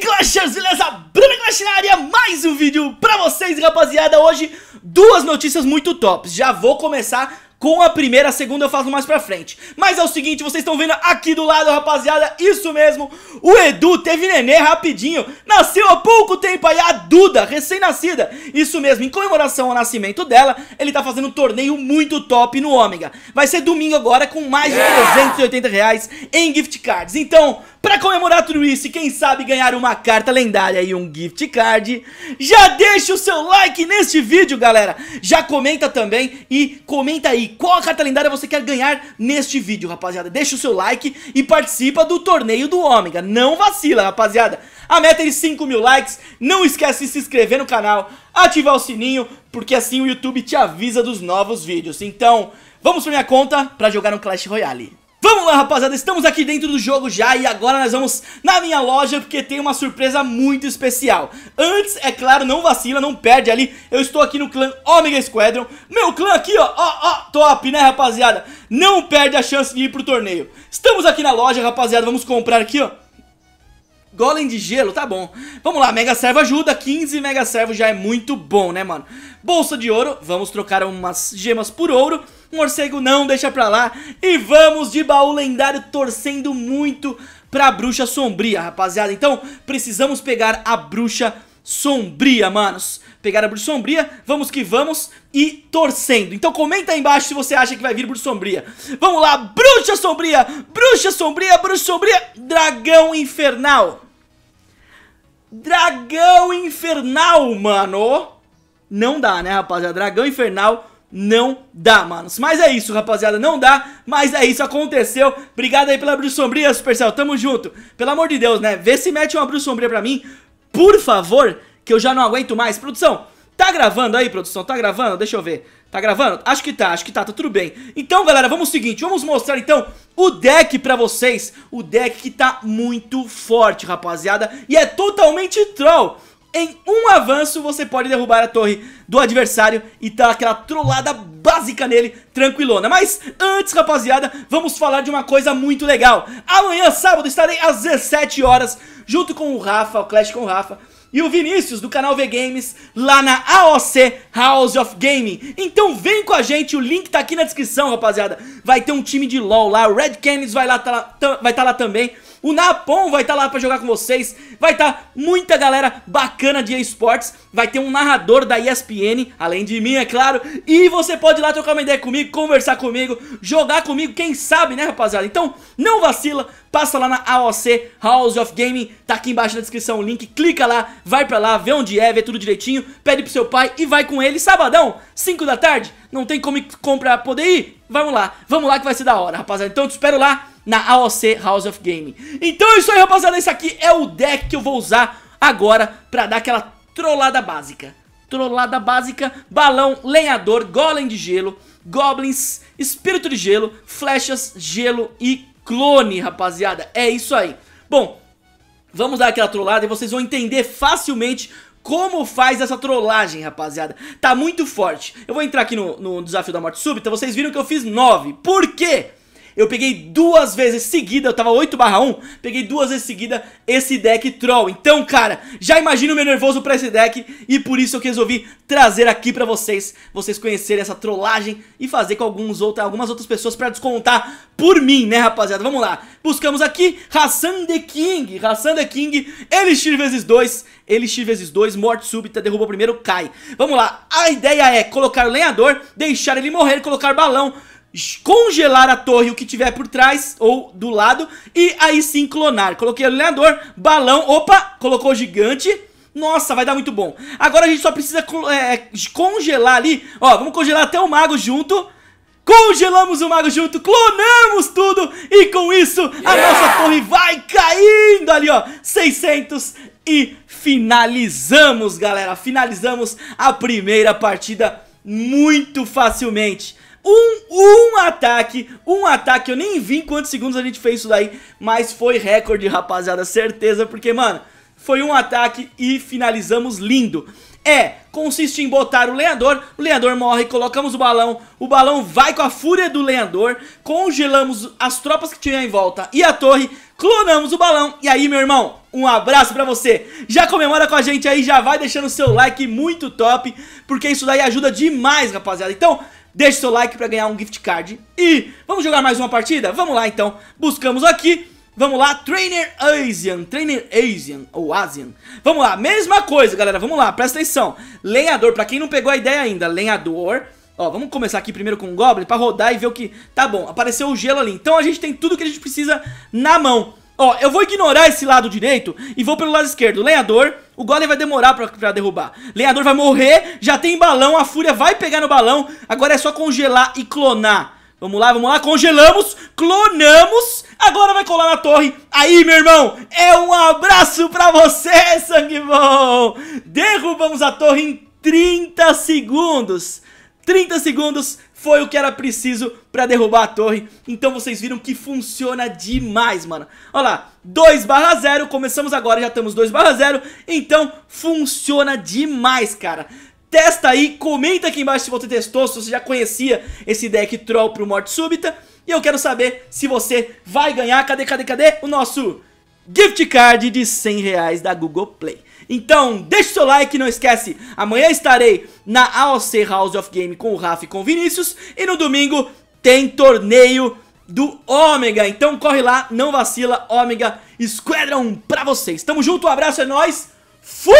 Clashers, beleza? Bruna Clash na área, mais um vídeo pra vocês, rapaziada. Hoje, duas notícias muito tops. Já vou começar com a primeira, a segunda eu faço mais pra frente. Mas é o seguinte, vocês estão vendo aqui do lado, rapaziada, isso mesmo, o Edu teve nenê rapidinho, nasceu há pouco tempo aí, a Duda, recém-nascida. Isso mesmo, em comemoração ao nascimento dela, ele tá fazendo um torneio muito top no Ômega. Vai ser domingo agora com mais de 380 reais em gift cards. Então, para comemorar tudo isso e quem sabe ganhar uma carta lendária e um gift card, já deixa o seu like neste vídeo, galera. Já comenta também e comenta aí qual a carta lendária você quer ganhar neste vídeo, rapaziada. Deixa o seu like e participa do torneio do Ômega. Não vacila, rapaziada. A meta é de 5 mil likes. Não esquece de se inscrever no canal, ativar o sininho, porque assim o YouTube te avisa dos novos vídeos. Então, vamos pra minha conta para jogar um Clash Royale. Vamos lá rapaziada, estamos aqui dentro do jogo já e agora nós vamos na minha loja porque tem uma surpresa muito especial Antes, é claro, não vacila, não perde ali, eu estou aqui no clã Omega Squadron Meu clã aqui ó, ó, ó, top né rapaziada, não perde a chance de ir pro torneio Estamos aqui na loja rapaziada, vamos comprar aqui ó Golem de gelo, tá bom. Vamos lá, Mega Servo ajuda, 15 Mega Servo já é muito bom, né, mano? Bolsa de ouro, vamos trocar umas gemas por ouro. Morcego não, deixa pra lá. E vamos de baú lendário, torcendo muito pra Bruxa Sombria, rapaziada. Então, precisamos pegar a Bruxa Sombria sombria, manos. Pegaram a Bruxa Sombria, vamos que vamos e torcendo. Então comenta aí embaixo se você acha que vai vir Bruxa Sombria. Vamos lá, Bruxa Sombria, Bruxa Sombria, Bruxa Sombria, Dragão Infernal. Dragão Infernal, mano. Não dá, né, rapaziada? Dragão Infernal não dá, manos. Mas é isso, rapaziada, não dá, mas é isso, aconteceu. Obrigado aí pela Bruxa Sombria, Supercell, tamo junto. Pelo amor de Deus, né, vê se mete uma Bruxa Sombria pra mim, por favor, que eu já não aguento mais. Produção, tá gravando aí, produção? Tá gravando? Deixa eu ver. Tá gravando? Acho que tá, acho que tá, tá tudo bem. Então, galera, vamos o seguinte, vamos mostrar então o deck pra vocês. O deck que tá muito forte, rapaziada, e é totalmente troll. Em um avanço você pode derrubar a torre do adversário e dar aquela trollada básica nele, tranquilona. Mas antes, rapaziada, vamos falar de uma coisa muito legal. Amanhã, sábado, estarei às 17 horas junto com o Rafa, o Clash com o Rafa, e o Vinícius do canal V Games lá na AOC House of Gaming. Então vem com a gente, o link tá aqui na descrição, rapaziada. Vai ter um time de LoL lá, o Red Canids vai lá tá lá, tá, vai estar tá lá também. O Napon vai estar tá lá pra jogar com vocês. Vai estar tá muita galera bacana de esportes. Vai ter um narrador da ESPN, além de mim, é claro. E você pode ir lá trocar uma ideia comigo, conversar comigo, jogar comigo, quem sabe, né, rapaziada? Então, não vacila, passa lá na AOC, House of Gaming, tá aqui embaixo na descrição o link, clica lá, vai pra lá, vê onde é, vê tudo direitinho, pede pro seu pai e vai com ele, sabadão, 5 da tarde, não tem como comprar poder ir, vamos lá, vamos lá que vai ser da hora, rapaziada, então te espero lá, na AOC House of Gaming. Então é isso aí, rapaziada. Esse aqui é o deck que eu vou usar agora pra dar aquela trollada básica. Trollada básica, balão, lenhador, golem de gelo, goblins, espírito de gelo, flechas, gelo e clone, rapaziada. É isso aí. Bom, vamos dar aquela trollada e vocês vão entender facilmente como faz essa trollagem, rapaziada. Tá muito forte. Eu vou entrar aqui no, no desafio da morte súbita. Vocês viram que eu fiz 9. Por quê? Eu peguei duas vezes seguida, eu tava 8 barra 1, peguei duas vezes seguida esse deck Troll. Então, cara, já imagino o meu nervoso pra esse deck e por isso eu resolvi trazer aqui pra vocês, vocês conhecerem essa trollagem e fazer com alguns outra, algumas outras pessoas pra descontar por mim, né, rapaziada? Vamos lá, buscamos aqui Hassan the King, Hassan the King, Elixir vezes 2, Elixir vezes 2, morte súbita, derruba o primeiro, cai. Vamos lá, a ideia é colocar o lenhador, deixar ele morrer, colocar balão, congelar a torre, o que tiver por trás ou do lado, e aí sim clonar. Coloquei alinhador, balão, opa, colocou o gigante. Nossa, vai dar muito bom. Agora a gente só precisa é, congelar ali, ó, vamos congelar até o mago junto. Congelamos o mago junto, clonamos tudo e com isso a yeah! nossa torre vai caindo ali, ó, 600 e finalizamos, galera, finalizamos a primeira partida muito facilmente. Um, um ataque, um ataque, eu nem vi quantos segundos a gente fez isso daí, mas foi recorde, rapaziada, certeza, porque, mano, foi um ataque e finalizamos lindo. É, consiste em botar o lenhador, o lenhador morre, colocamos o balão, o balão vai com a fúria do lenhador, congelamos as tropas que tinham em volta e a torre, clonamos o balão. E aí, meu irmão, um abraço pra você. Já comemora com a gente aí, já vai deixando o seu like muito top, porque isso daí ajuda demais, rapaziada. Então, deixe seu like pra ganhar um gift card. E vamos jogar mais uma partida? Vamos lá então, buscamos aqui. Vamos lá, Trainer Asian, Trainer Asian, ou Asian Vamos lá, mesma coisa galera, vamos lá, presta atenção Lenhador, pra quem não pegou a ideia ainda, lenhador Ó, vamos começar aqui primeiro com o Goblin pra rodar e ver o que... Tá bom, apareceu o gelo ali Então a gente tem tudo que a gente precisa na mão Ó, eu vou ignorar esse lado direito e vou pelo lado esquerdo. lenhador, o golem vai demorar pra, pra derrubar. lenhador vai morrer, já tem balão, a fúria vai pegar no balão. Agora é só congelar e clonar. Vamos lá, vamos lá, congelamos, clonamos, agora vai colar na torre. Aí, meu irmão, é um abraço pra você, sangue bom! Derrubamos a torre em 30 segundos. 30 segundos, foi o que era preciso pra derrubar a torre. Então vocês viram que funciona demais, mano. Olha lá, 2 barra 0, começamos agora, já estamos 2 barra 0. Então funciona demais, cara. Testa aí, comenta aqui embaixo se você testou, se você já conhecia esse deck troll pro Morte Súbita. E eu quero saber se você vai ganhar, cadê, cadê, cadê? O nosso gift card de 100 reais da Google Play. Então, deixa o seu like, não esquece, amanhã estarei na AOC House of Game com o Rafa e com o Vinícius. E no domingo tem torneio do Ômega, então corre lá, não vacila, Ômega Squadron pra vocês. Tamo junto, um abraço, é nóis, fui!